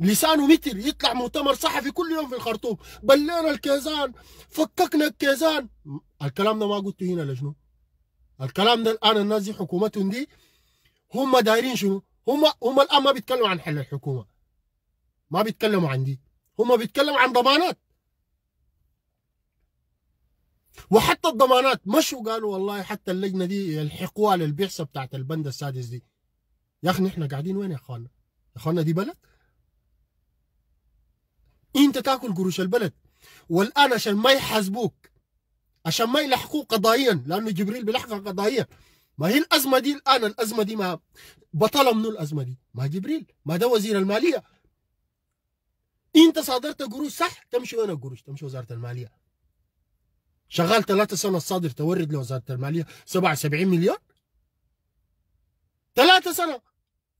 لسانه متر يطلع مؤتمر صحفي كل يوم في الخرطوم بلينا الكيزان فككنا الكيزان الكلام ده ما قلته هنا لجنو الكلام ده الان الناس دي حكومتهم دي هم دايرين شنو هم هم الان ما بيتكلموا عن حل الحكومه ما بيتكلموا عن دي هم بيتكلموا عن ضمانات وحتى الضمانات مشوا قالوا والله حتى اللجنه دي الحقوال للبعثه بتاعت البند السادس دي يا اخي نحن قاعدين وين يا اخواننا؟ يا اخواننا دي بلد؟ انت تاكل قروش البلد والان عشان ما يحاسبوك عشان ما يلحقوك قضائيا لانه جبريل بيلحقك قضائيا ما هي الازمه دي الان الازمه دي ما بطل منو الازمه دي؟ ما جبريل ما ده وزير الماليه انت صادرت قروش صح تمشي وين القروش؟ تمشي وزاره الماليه شغال ثلاثة سنة صادر تورد لوزارة المالية 77 مليون ثلاثة سنة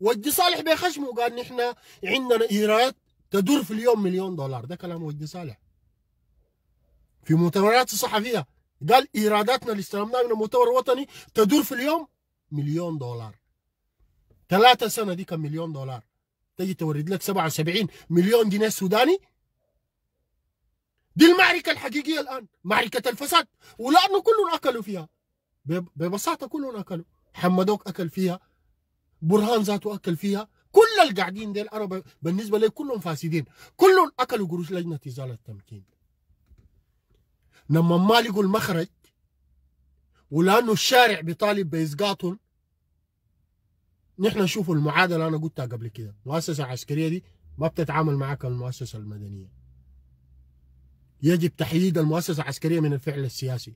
ودي صالح بيخشمه قال نحن عندنا إيراد تدور في اليوم مليون دولار ده كلام ودي صالح في مؤتمرات الصحفيه قال ايراداتنا اللي استلمناها من المؤتمر الوطني تدور في اليوم مليون دولار ثلاثة سنة دي كم مليون دولار تجي تورد لك 77 مليون جنيه سوداني دي المعركة الحقيقية الآن معركة الفساد ولأنه كلهم أكلوا فيها ببساطة كلهم أكلوا حمدوك أكل فيها برهان ذاته أكل فيها كل القاعدين ديل انا بالنسبه لي كلهم فاسدين كلهم اكلوا قروش لجنه ازاله التمكين لما ما لقوا المخرج ولانه الشارع بيطالب باسقاطهم نحن نشوف المعادله انا قلتها قبل كده المؤسسه العسكريه دي ما بتتعامل معك المؤسسه المدنيه يجب تحييد المؤسسه العسكريه من الفعل السياسي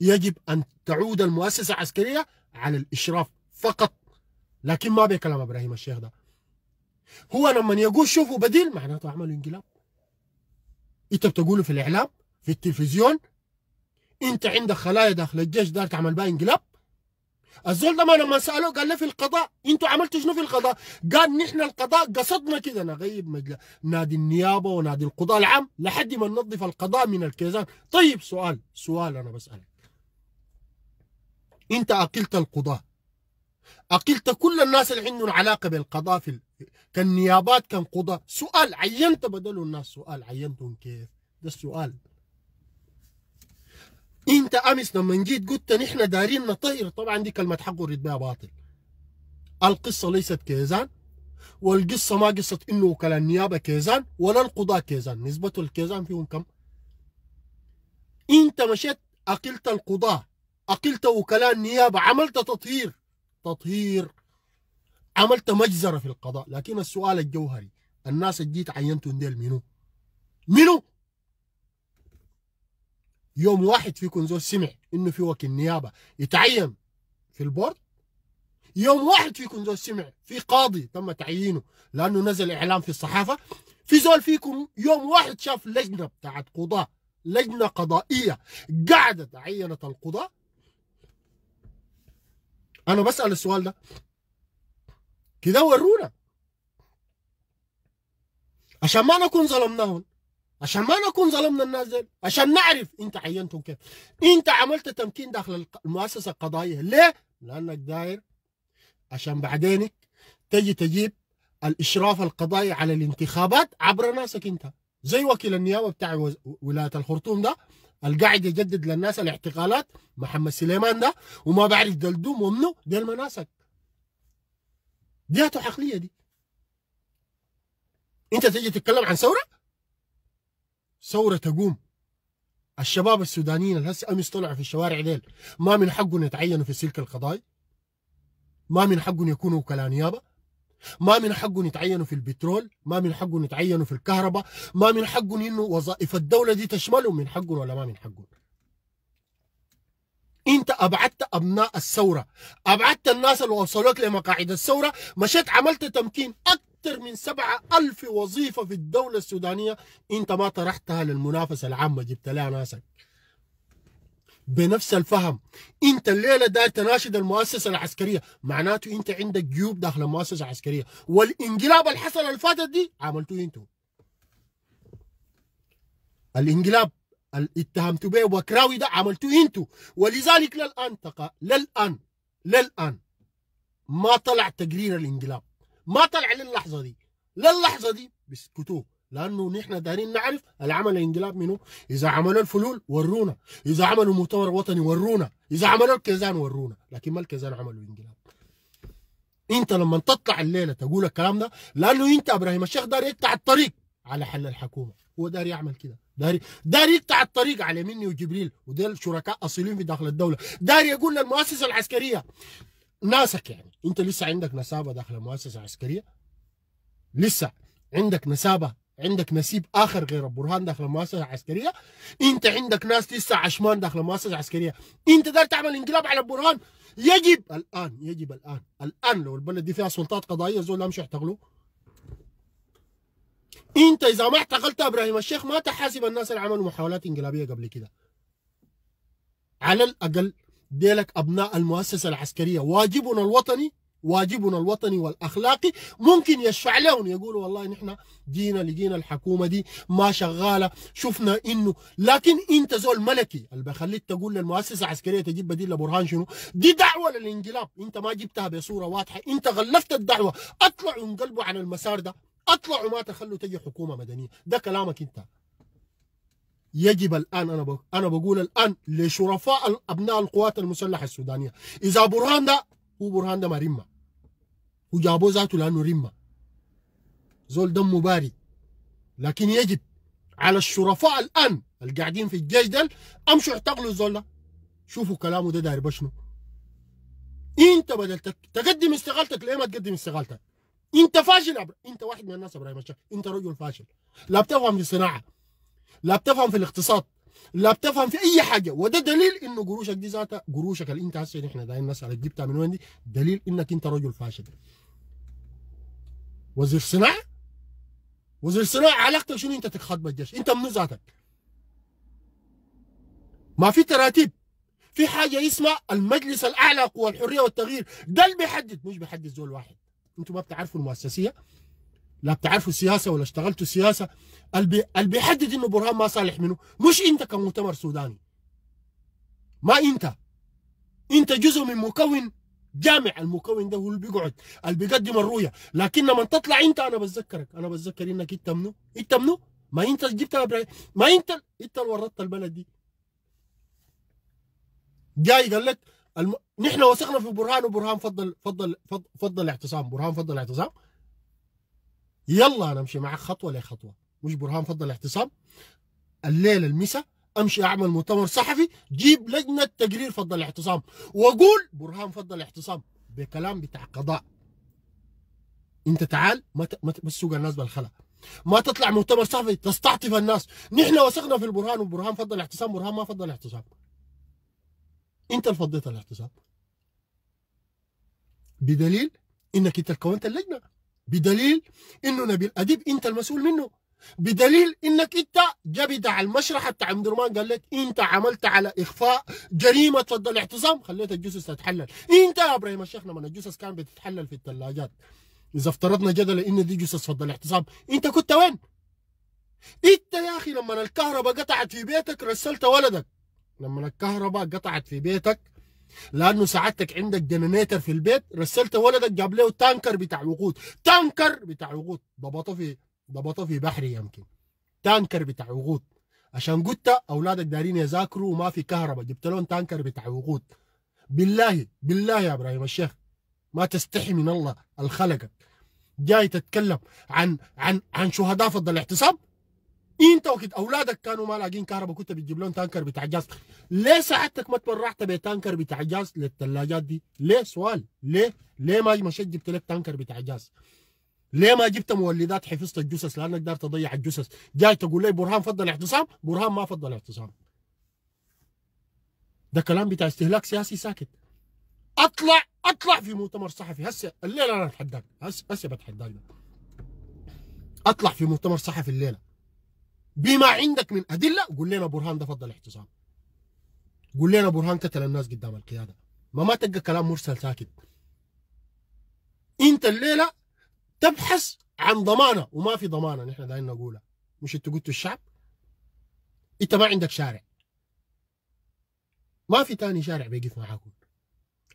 يجب ان تعود المؤسسه العسكريه على الاشراف فقط لكن ما بيكلم ابراهيم الشيخ ده هو لما يقول شوفوا بديل معناته عملوا انقلاب انت بتقوله في الاعلام في التلفزيون انت عندك خلايا داخل الجيش دار تعمل بها انقلاب الزول ده ما لما ساله قال له في القضاء انتوا عملتوا شنو في القضاء؟ قال نحن القضاء قصدنا كده نغيب مجل... نادي النيابه ونادي القضاء العام لحد ما ننظف القضاء من الكيزان، طيب سؤال سؤال انا بسالك انت اقلت القضاه أقلت كل الناس اللي عندهم علاقة بالقضاء في كان نيابات كان قضاء سؤال عينت بدلوا الناس سؤال عينتهم كيف ده السؤال انت امس لما جيت قلت نحن دارين نطير طبعا دي كلمه حق ورد بها باطل القصه ليست كيزان والقصه ما قصه انه وكلاء النيابه كيزان ولا القضاه كيزان نسبه الكيزان فيهم كم انت مشيت اقلت القضاه اقلت وكلاء النيابه عملت تطهير تطهير عملت مجزرة في القضاء لكن السؤال الجوهري الناس الجيت عينتهم ديل منو منو يوم واحد فيكم زول سمع انه في وكيل نيابه يتعين في البورد يوم واحد فيكم زول سمع في قاضي تم تعيينه لانه نزل اعلام في الصحافه في زول فيكم يوم واحد شاف لجنه بتاعت قضاه لجنه قضائيه قعدت عينت القضاه انا بسال السؤال ده كده ورونا عشان ما نكون ظلمناهم عشان ما نكون ظلمنا الناس دي عشان نعرف انت عينتهم كيف انت عملت تمكين داخل المؤسسه القضائيه ليه لانك داير عشان بعدينك تجي تجيب الاشراف القضائي على الانتخابات عبر ناسك انت زي وكيل النيابه بتاع ولايه الخرطوم ده القاعد يجدد للناس الاعتقالات محمد سليمان ده وما بعرف دلدوم ومنه دي المناسك دياته عقليه دي انت تيجي تتكلم عن ثوره ثوره تقوم الشباب السودانيين اللي هسه امس طلعوا في الشوارع ديل ما من حقهم يتعينوا في سلك القضايا ما من حقهم يكونوا وكلاء نيابه ما من حقهم يتعينوا في البترول ما من حقهم يتعينوا في الكهرباء ما من حقهم انه وظائف الدوله دي تشملهم من حقهم ولا ما من حقهم انت ابعدت ابناء الثوره ابعدت الناس اللي وصلوك لمقاعد الثوره مشيت عملت تمكين اكثر من سبعة ألف وظيفة في الدولة السودانية انت ما طرحتها للمنافسة العامة جبت لها ناسك بنفس الفهم انت الليله ده تناشد المؤسسه العسكريه معناته انت عندك جيوب داخل المؤسسه العسكريه والانقلاب اللي حصل اللي دي عملتوه انتوا الانقلاب اللي اتهمتوا به وكراوي ده عملتوه انتوا ولذلك للان تقى للان للان ما طلع تقرير الانقلاب ما طلع للحظه دي للحظه دي بسكتوه لانه نحن دارين نعرف العمل الانقلاب منه اذا عملوا الفلول ورونا اذا عملوا مؤتمر وطني ورونا اذا عملوا الكيزان ورونا لكن ما الكيزان عملوا انقلاب انت لما تطلع الليله تقول الكلام ده لانه انت ابراهيم الشيخ داري يقطع الطريق على حل الحكومه هو داري يعمل كده داري داري يقطع الطريق على مني وجبريل وديل شركاء اصيلين في داخل الدوله داري يقول للمؤسسه العسكريه ناسك يعني انت لسه عندك نسابه داخل المؤسسه العسكريه لسه عندك نسابه عندك نسيب اخر غير برهان داخل المؤسسه العسكريه انت عندك ناس لسه عشمان داخل المؤسسه العسكريه انت داير تعمل انقلاب على برهان يجب الان يجب الان الان لو البلد دي فيها سلطات قضائيه زول امشي يعتقلوا انت اذا ما اعتقلت ابراهيم الشيخ ما تحاسب الناس اللي عملوا محاولات انقلابيه قبل كده على الاقل ديلك ابناء المؤسسه العسكريه واجبنا الوطني واجبنا الوطني والاخلاقي ممكن يشفع لهم يقولوا والله نحن جينا لقينا الحكومه دي ما شغاله شفنا انه لكن انت زول ملكي اللي بخليك تقول للمؤسسه العسكريه تجيب بديل لبرهان شنو دي دعوه للانقلاب انت ما جبتها بصوره واضحه انت غلفت الدعوه اطلعوا انقلبوا عن المسار ده اطلعوا ما تخلوا تجي حكومه مدنيه ده كلامك انت يجب الان انا انا بقول الان لشرفاء ابناء القوات المسلحه السودانيه اذا برهان ده هو برهان ده وجابو ذاته لأنه ريمة زول دمه بارد لكن يجب على الشرفاء الآن القاعدين في الجيش دل أمشوا اعتقلوا الزول ده شوفوا كلامه ده داير بشنو انت بدل تقدم استقالتك ليه ما تقدم استقالتك انت فاشل عبر. انت واحد من الناس ابراهيم انت رجل فاشل لا بتفهم في الصناعه لا بتفهم في الاقتصاد لا بتفهم في اي حاجه وده دليل انه قروشك دي ذاتها قروشك اللي انت هسه احنا دايما نسالك جبتها من وين دي دليل انك انت رجل فاشل وزير صناعه وزير صناعه علاقتك شنو انت تتخاطب الجيش انت منو ذاتك ما في تراتيب في حاجه اسمها المجلس الاعلى قوى الحريه والتغيير ده اللي بيحدد مش بيحدد زول واحد انتوا ما بتعرفوا المؤسسيه لا بتعرفوا سياسه ولا اشتغلتوا سياسه اللي بيحدد انه برهان ما صالح منه مش انت كمؤتمر سوداني ما انت انت جزء من مكون جامع المكون ده هو اللي بيقعد اللي بيقدم الرؤيه لكن لما تطلع انت انا بتذكرك انا بتذكر انك انت منو انت منو ما انت جبت ما انت انت اللي ورطت البلد دي جاي قال لك الم... نحن وثقنا في برهان وبرهان فضل فضل فضل, فضل اعتصام برهان فضل اعتصام يلا انا امشي معك خطوه لخطوه مش برهان فضل الاعتصام الليله المساء امشي اعمل مؤتمر صحفي جيب لجنه تقرير فضل الاعتصام واقول برهان فضل الاعتصام بكلام بتاع قضاء انت تعال ما تسوق الناس بالخلا ما تطلع مؤتمر صحفي تستعطف الناس نحن وثقنا في البرهان وبرهان فضل الاعتصام برهان ما فضل الاعتصام انت اللي فضيت الاعتصام بدليل انك انت كونت اللجنه بدليل انه نبيل اديب انت المسؤول منه بدليل انك انت جا على المشرحه بتاع الرحمن قال لك انت عملت على اخفاء جريمه فض الاعتصام خليت الجثث تتحلل انت يا ابراهيم الشيخ لما الجثث كانت بتتحلل في الثلاجات اذا افترضنا جدلا ان دي جثث فض الاعتصام انت كنت وين؟ انت يا اخي لما الكهرباء قطعت في بيتك رسلت ولدك لما الكهرباء قطعت في بيتك لانه سعادتك عندك جنريتر في البيت رسلت ولدك جاب له تانكر بتاع وقود تانكر بتاع وقود ضبطه في ضبطه في بحري يمكن تانكر بتاع وقود عشان قلت اولادك دارين يذاكروا وما في كهرباء جبت لهم تانكر بتاع وقود بالله بالله يا ابراهيم الشيخ ما تستحي من الله الخلقك جاي تتكلم عن عن عن شهداء فضل الاعتصام انت وقت اولادك كانوا ما لاقين كهرباء كنت بتجيب لهم تانكر بتاع جاز ليه ساعتك ما تبرعت بتانكر بتاع جاز للثلاجات دي ليه سؤال ليه ليه ما مشيت جبت لك تانكر بتاع جاز ليه ما جبت مولدات حفظت الجثث لانك دار تضيع الجثث جاي تقول لي برهان فضل اعتصام برهان ما فضل اعتصام ده كلام بتاع استهلاك سياسي ساكت اطلع اطلع في مؤتمر صحفي هسه الليله انا اتحداك هسه بتحداك اطلع في مؤتمر صحفي الليله بما عندك من ادله قول لنا برهان ده فضل اعتصام قول لنا برهان قتل الناس قدام القياده ما ما تلقى كلام مرسل ساكت انت الليله تبحث عن ضمانه وما في ضمانه نحن دايما نقولها مش انت قلتوا الشعب انت ما عندك شارع ما في تاني شارع بيقف معاكم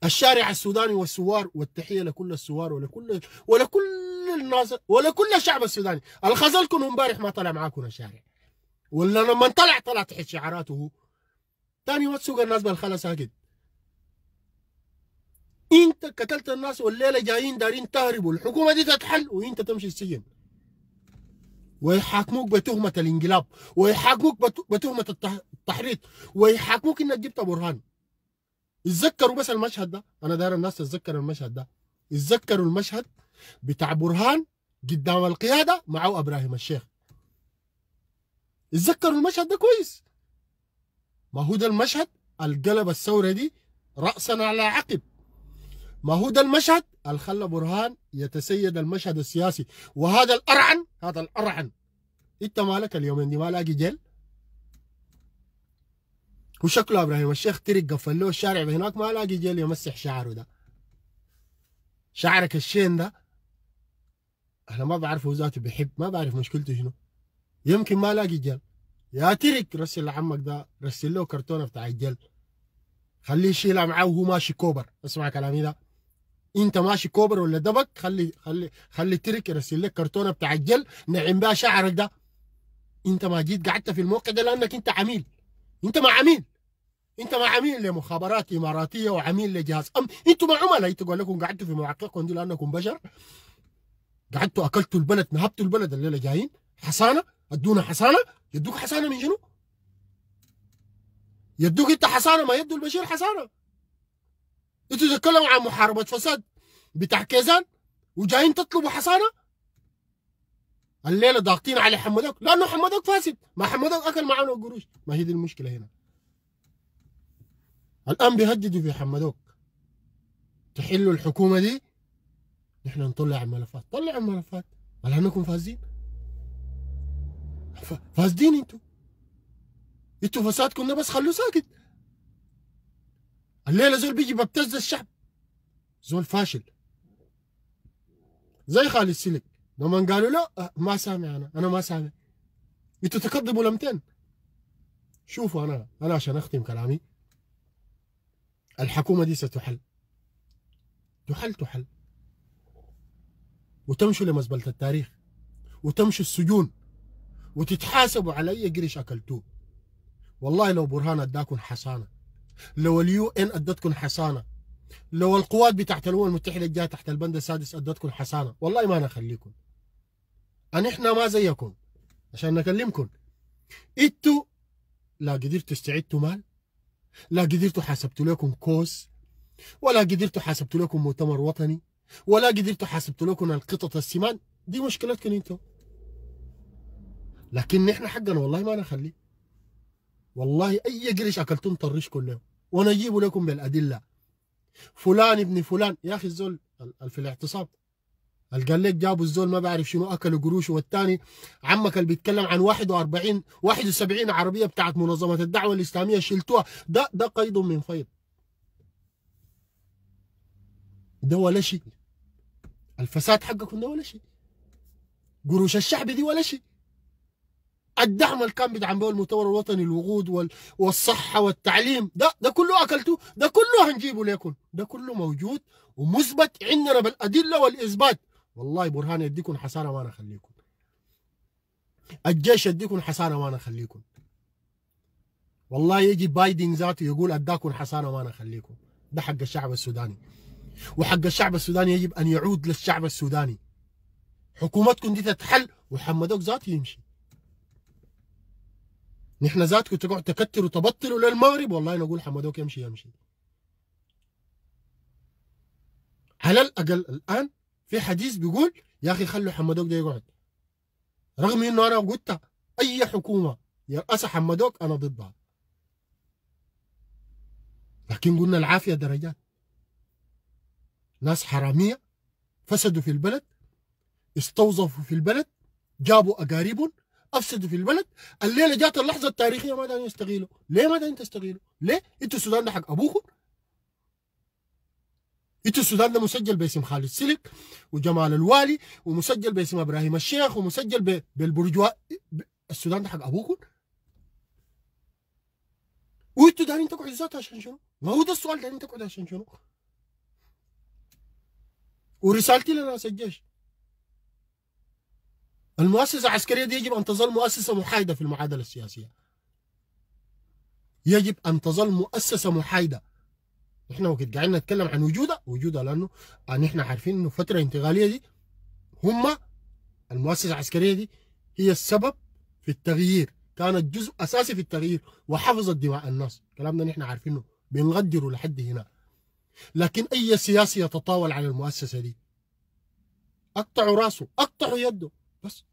الشارع السوداني والسوار والتحيه لكل السوار ولكل ولكل لكل ولا ولكل الشعب السوداني الخزلكم امبارح ما طلع معاكم الشارع ولا لما طلع طلع تحت شعاراته تاني ما تسوق الناس بالخلا ساكت انت قتلت الناس والليله جايين دارين تهربوا الحكومه دي تتحل وانت تمشي السجن ويحاكموك بتهمه الانقلاب ويحاكموك بتهمه التحريض ويحاكموك انك جبت برهان اتذكروا بس المشهد ده انا داير الناس تتذكر المشهد ده اتذكروا المشهد بتاع برهان قدام القياده معه ابراهيم الشيخ اتذكروا المشهد ده كويس ما هو ده المشهد القلب الثوره دي راسا على عقب ما هو ده المشهد اللي خلى برهان يتسيد المشهد السياسي وهذا الارعن هذا الارعن انت مالك اليومين دي ما لاقي جيل وشكله ابراهيم الشيخ ترق قفل له الشارع هناك ما لاقي جيل يمسح شعره ده شعرك الشين ده انا ما بعرف هو ذاته بيحب ما بعرف مشكلته شنو يمكن ما لاقي جل يا ترك رسل لعمك ده رسل له كرتونه بتاع الجل خليه يشيلها معاه وهو ماشي كوبر اسمع كلامي ده انت ماشي كوبر ولا دبك خلي خلي خلي ترك يرسل لك كرتونه بتاع الجل نعم بها شعرك ده انت ما جيت قعدت في الموقع ده لانك انت عميل انت ما عميل انت ما عميل لمخابرات اماراتيه وعميل لجهاز امن انتوا ما عملاء انتوا قال لكم قعدتوا في مواقعكم دي لانكم بشر قعدتوا اكلتوا البلد نهبتوا البلد الليله جايين حصانه ادونا حصانه يدوك حصانه من شنو؟ يدوك انت حصانه ما يدوا البشير حصانه انتوا تتكلموا عن محاربه فساد بتاع كيزان وجايين تطلبوا حصانه الليله ضاغطين على حمدوك لانه حمدوك فاسد ما حمدوك اكل معانا قروش ما هي دي المشكله هنا الان بيهددوا في حمدوك تحلوا الحكومه دي نحن نطلع الملفات طلع الملفات هل انكم فاسدين فاسدين انتوا انتوا فسادكم ده بس خلوه ساكت الليله زول بيجي ببتز الشعب زول فاشل زي خالد السلك لما قالوا لا أه، ما سامع انا انا ما سامع انتوا تكذبوا لمتين شوفوا انا انا عشان اختم كلامي الحكومه دي ستحل تحل تحل وتمشوا لمزبلة التاريخ وتمشوا السجون وتتحاسبوا على أي قرش أكلتوه والله لو برهان أداكم حصانة لو اليو إن أدتكم حصانة لو القوات بتاعت الأمم المتحدة الجاية تحت البند السادس أدتكم حصانة والله ما نخليكم أن إحنا ما زيكم عشان نكلمكم إنتوا لا قدرتوا استعدتوا مال لا قدرتوا حاسبتوا لكم كوس ولا قدرتوا حاسبتوا لكم مؤتمر وطني ولا قدرتوا حاسبتوا لكم القطط السمان دي مشكلتكم انتوا لكن نحن حقنا والله ما نخلي والله اي قرش اكلتم طرش كله ونجيب لكم بالادله فلان ابن فلان يا اخي الزول في الاعتصام قال لك جابوا الزول ما بعرف شنو اكلوا قروشه والثاني عمك اللي بيتكلم عن 41 71 عربيه بتاعت منظمه الدعوه الاسلاميه شلتوها ده ده قيد من فيض ده ولا شيء الفساد حقكم ده ولا شيء قروش الشعب دي ولا شيء الدعم اللي كان بيدعم به المؤتمر الوطني الوقود والصحة والتعليم ده ده كله أكلته ده كله هنجيبه ليكم ده كله موجود ومثبت عندنا بالأدلة والإثبات والله برهان يديكم حسانة وأنا أخليكم الجيش يديكم حسانة وأنا أخليكم والله يجي بايدن ذاته يقول أداكم حسانة وأنا أخليكم ده حق الشعب السوداني وحق الشعب السوداني يجب أن يعود للشعب السوداني حكومتكم دي تتحل وحمدوك ذاته يمشي نحن ذاتكم تقعد تكتروا تبطلوا للمغرب والله نقول حمدوك يمشي يمشي على الأقل الآن في حديث بيقول يا أخي خلوا حمدوك ده يقعد رغم أنه أنا قلت أي حكومة يرأسها حمدوك أنا ضدها لكن قلنا العافية درجات ناس حرامية فسدوا في البلد استوظفوا في البلد جابوا أقاربهم افسدوا في البلد الليله جات اللحظه التاريخيه ما دارين يستغلوا ليه ما دارين تستغلوا ليه انتوا السودان ده حق ابوكم انتوا السودان ده مسجل باسم خالد سلك وجمال الوالي ومسجل باسم ابراهيم الشيخ ومسجل بالبرجواء بالبرجوا السودان ده حق ابوكم وانتوا دارين تقعدوا ذات عشان شنو؟ ما هو ده السؤال دارين تقعدوا عشان شنو؟ ورسالتي لرأس الجيش المؤسسة العسكرية دي يجب أن تظل مؤسسة محايدة في المعادلة السياسية يجب أن تظل مؤسسة محايدة احنا وقت قاعدين نتكلم عن وجودها وجودها لأنه آه، نحن عارفين أنه الفترة الانتقالية دي هم المؤسسة العسكرية دي هي السبب في التغيير كانت جزء أساسي في التغيير وحفظت دماء الناس كلامنا نحن عارفينه بنغدره لحد هنا لكن أي سياسي يتطاول على المؤسسة دي أقطعوا راسه أقطعوا يده بس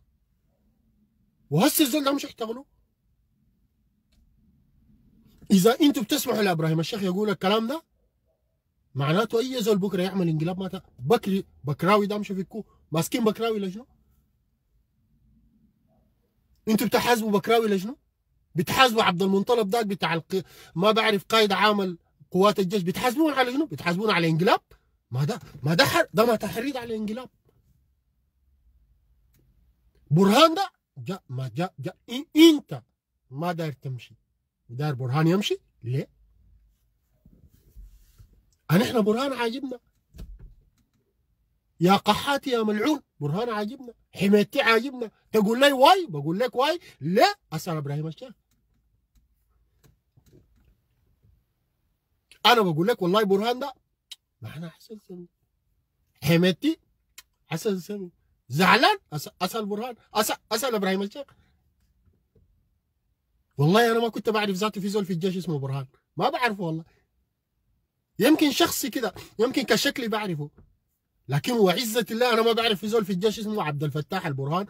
وهسه الزول ده مش حيشتغلوا إذا أنتوا بتسمحوا لإبراهيم الشيخ يقول الكلام ده معناته أي زول بكرة يعمل انقلاب ما بكري بكراوي ده مش فيكو ماسكين بكراوي لجنة أنتوا بتحاسبوا بكراوي لجنة بتحاسبوا عبد المنطلب ده بتاع ما بعرف قائد عامل قوات الجيش بتحاسبون على شنو؟ بتحاسبون على انقلاب؟ ما ده ما ده ده ما تحريض على انقلاب برهان ده جاء ما جاء جاء انت ما داير تمشي داير برهان يمشي ليه؟ أنا إحنا برهان عاجبنا يا قحاتي يا ملعون برهان عاجبنا حمايتي عاجبنا تقول لي واي بقول لك واي ليه؟ أسأل إبراهيم الشيخ انا بقول لك والله برهان ده ما انا حسن سمي حميتي حسن سمي زعلان اسال برهان اسال, أسأل ابراهيم الشيخ والله انا ما كنت بعرف ذاته في زول في الجيش اسمه برهان ما بعرفه والله يمكن شخصي كده يمكن كشكلي بعرفه لكن وعزة الله انا ما بعرف في زول في الجيش اسمه عبد الفتاح البرهان